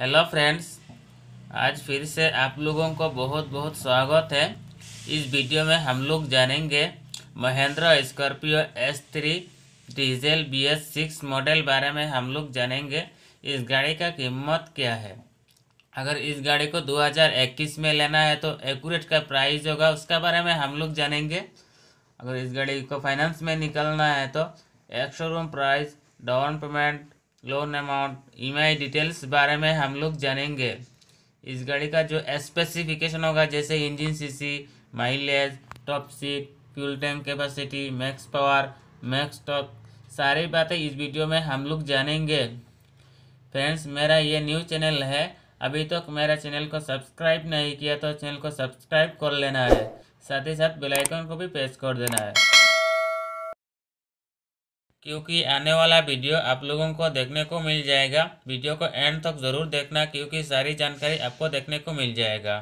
hello friends आज फिर से आप लोगों को बहुत बहुत स्वागत है इस वीडियो में हम लोग जानेंगे Mahindra Scorpio S three diesel B S six model बारे में हम लोग जानेंगे इस गाड़ी का कीमत क्या है अगर इस गाड़ी को 2021 में लेना है तो एकट का प्राइस होगा उसका बारे में हम लोग जानेंगे अगर इस गाड़ी को फाइनेंस में निकलना है तो ex showroom price down payment loan amount ई डिटेल्स बारे में हम लोग जानेंगे इस गाड़ी का जो स्पेसिफिकेशन होगा जैसे engine CC mileage top seat fuel tank capacity max power max top सारी बातें इस वीडियो में हम लोग जानेंगे फ्रेंड्स मेरा ये न्यू चैनल है अभी तक तो मेरा चैनल को सब्सक्राइब नहीं किया तो चैनल को सब्सक्राइब कर लेना है साथ ही साथ बेलाइकन को भी प्रेस कर देना है क्योंकि आने वाला वीडियो आप लोगों को देखने को मिल जाएगा वीडियो को एंड तक ज़रूर देखना क्योंकि सारी जानकारी आपको देखने को मिल जाएगा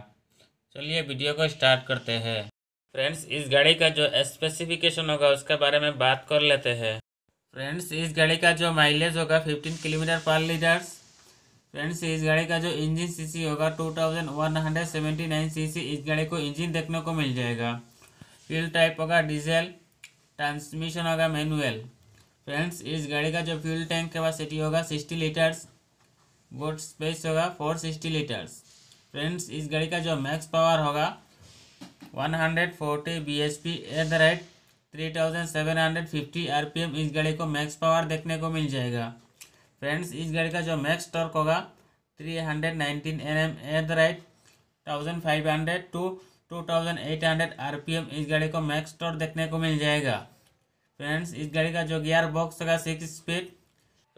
चलिए वीडियो को स्टार्ट करते हैं फ्रेंड्स इस गाड़ी का जो स्पेसिफिकेशन होगा उसके बारे में बात कर लेते हैं फ्रेंड्स इस गाड़ी का जो माइलेज होगा 15 किलोमीटर पर लीटर फ्रेंड्स इस गाड़ी का जो इंजन सीसी होगा 2179 सीसी इस गाड़ी को इंजन देखने को मिल जाएगा फ्यूल टाइप होगा डीजल ट्रांसमिशन होगा मैनुअल फ्रेंड्स इस गाड़ी का जो फ्यूल टैंक कैपेसिटी होगा सिक्सटी लीटर्स बोट स्पेस होगा फोर सिक्सटी लीटर्स फ्रेंड्स इस गाड़ी का जो मैक्स पावर होगा one hundred forty B H P at the rate three thousand seven hundred fifty R P M इस गाड़ी को मैक्स पावर देखने को मिल जाएगा फ्रेंड्स इस गाड़ी का जो मैक्स टॉर्क होगा three hundred nineteen N M at the rate thousand five hundred to two thousand eight hundred R P M इस गाड़ी को मैक्स टॉर्क देखने को मिल जाएगा फ्रेंड्स इस गाड़ी का जो गियर बॉक्स होगा सिक्स स्पीड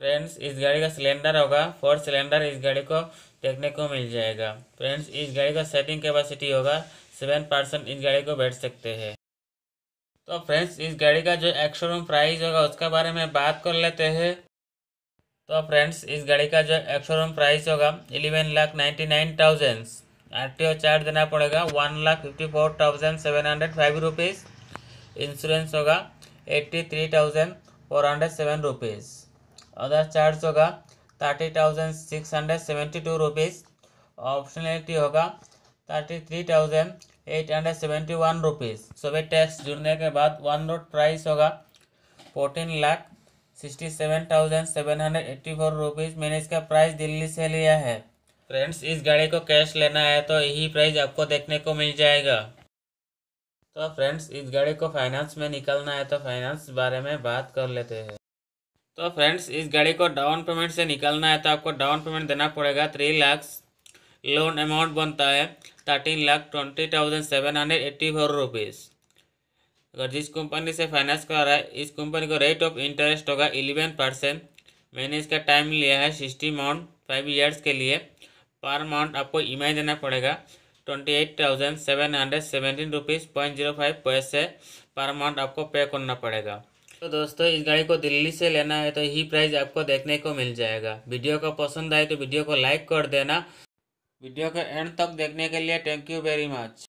फ्रेंड्स इस गाड़ी का सिलेंडर होगा फोर सिलेंडर इस गाड़ी को देखने को मिल जाएगा फ्रेंड्स इस गाड़ी का सेटिंग कैपेसिटी होगा सेवन परसेंट इस गाड़ी को बैठ सकते हैं तो फ्रेंड्स इस गाड़ी का जो एक्स शोरूम प्राइस होगा उसके बारे में बात कर लेते हैं तो फ्रेंड्स इस गाड़ी का जो एक्स शोरूम प्राइस होगा eleven lakh ninety nine thousand R T O charge देना पड़ेगा one lakh fifty four thousand seven hundred five rupees insurance होगा eighty three thousand four hundred seven rupees other charge होगा thirty thousand six hundred seventy two rupees optionality टी होगा thirty three thousand eight hundred seventy one rupees सुबह tax जुड़ने के बाद on road price होगा fourteen lakh sixty seven thousand seven hundred eighty four rupees मैंने इसका प्राइस दिल्ली से लिया है फ्रेंड्स इस गाड़ी को कैश लेना है तो यही प्राइस आपको देखने को मिल जाएगा तो फ्रेंड्स इस गाड़ी को फाइनेंस में निकलना है तो फाइनेंस बारे में बात कर लेते हैं तो फ्रेंड्स इस गाड़ी को डाउन पेमेंट से निकलना है तो आपको डाउन पेमेंट देना पड़ेगा थ्री लाख लोन अमाउंट बनता है thirteen lakh twenty thousand seven hundred eighty four rupees अगर जिस कंपनी से फाइनेंस करा रहा है इस कंपनी को रेट ऑफ इंटरेस्ट होगा इलेवन परसेंट मैंने इसका टाइम लिया है सिक्सटी माउंट फाइव ईयर्स के लिए पर माउंट आपको ई देना पड़ेगा twenty eight thousand seven hundred seventeen rupees point zero five पैसे पर मंथ आपको पे करना पड़ेगा तो दोस्तों इस गाड़ी को दिल्ली से लेना है तो यही प्राइस आपको देखने को मिल जाएगा वीडियो को पसंद आए तो वीडियो को लाइक कर देना वीडियो के एंड तक देखने के लिए थैंक यू वेरी मच